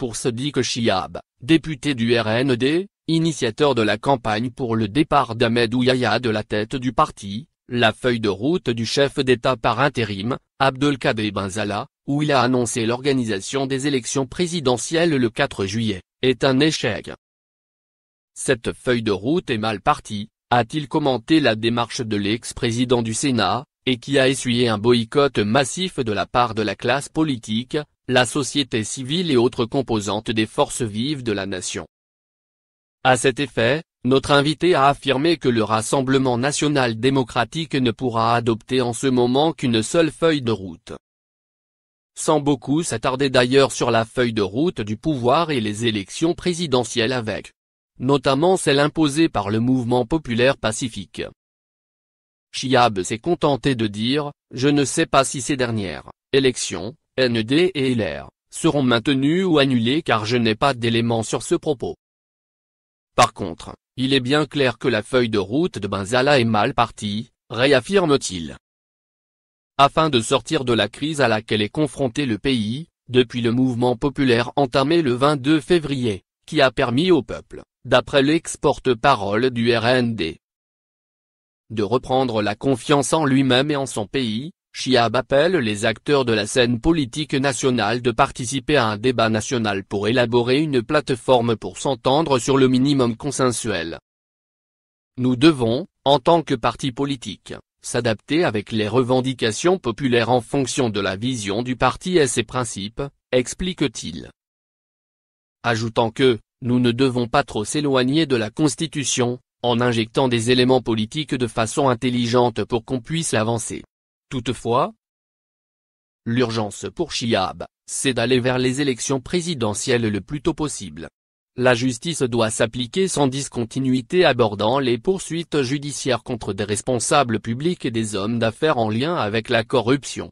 pour que Chiab, député du RND, initiateur de la campagne pour le départ d'Ahmed Ouyaya de la tête du parti, la feuille de route du chef d'État par intérim, Abdelkader Benzala, où il a annoncé l'organisation des élections présidentielles le 4 juillet, est un échec. Cette feuille de route est mal partie, a-t-il commenté la démarche de l'ex-président du Sénat, et qui a essuyé un boycott massif de la part de la classe politique, la société civile et autres composantes des forces vives de la nation. À cet effet, notre invité a affirmé que le Rassemblement national démocratique ne pourra adopter en ce moment qu'une seule feuille de route. Sans beaucoup s'attarder d'ailleurs sur la feuille de route du pouvoir et les élections présidentielles avec, notamment celle imposée par le mouvement populaire pacifique. Chiab s'est contenté de dire, je ne sais pas si ces dernières élections ND et LR, seront maintenus ou annulés car je n'ai pas d'éléments sur ce propos. Par contre, il est bien clair que la feuille de route de Benzala est mal partie, réaffirme-t-il. Afin de sortir de la crise à laquelle est confronté le pays, depuis le mouvement populaire entamé le 22 février, qui a permis au peuple, d'après l'exporte-parole du RND, de reprendre la confiance en lui-même et en son pays, Chiab appelle les acteurs de la scène politique nationale de participer à un débat national pour élaborer une plateforme pour s'entendre sur le minimum consensuel. Nous devons, en tant que parti politique, s'adapter avec les revendications populaires en fonction de la vision du parti et ses principes, explique-t-il. Ajoutant que, nous ne devons pas trop s'éloigner de la Constitution, en injectant des éléments politiques de façon intelligente pour qu'on puisse avancer. Toutefois, l'urgence pour Chiab, c'est d'aller vers les élections présidentielles le plus tôt possible. La justice doit s'appliquer sans discontinuité abordant les poursuites judiciaires contre des responsables publics et des hommes d'affaires en lien avec la corruption.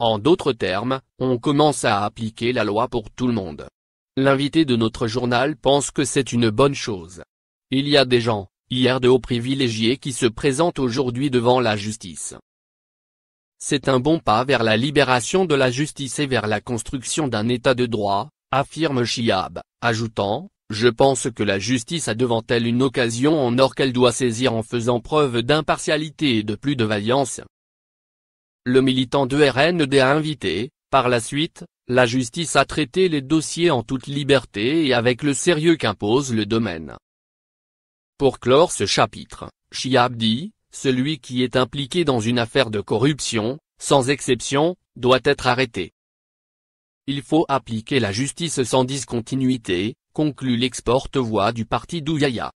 En d'autres termes, on commence à appliquer la loi pour tout le monde. L'invité de notre journal pense que c'est une bonne chose. Il y a des gens, hier de hauts privilégiés qui se présentent aujourd'hui devant la justice, c'est un bon pas vers la libération de la justice et vers la construction d'un état de droit, affirme Chiab, ajoutant, je pense que la justice a devant elle une occasion en or qu'elle doit saisir en faisant preuve d'impartialité et de plus de vaillance. Le militant de RND a invité, par la suite, la justice à traiter les dossiers en toute liberté et avec le sérieux qu'impose le domaine. Pour clore ce chapitre, Chiab dit, celui qui est impliqué dans une affaire de corruption, sans exception, doit être arrêté. Il faut appliquer la justice sans discontinuité, conclut l'exporte-voix du parti d'Ouyaya.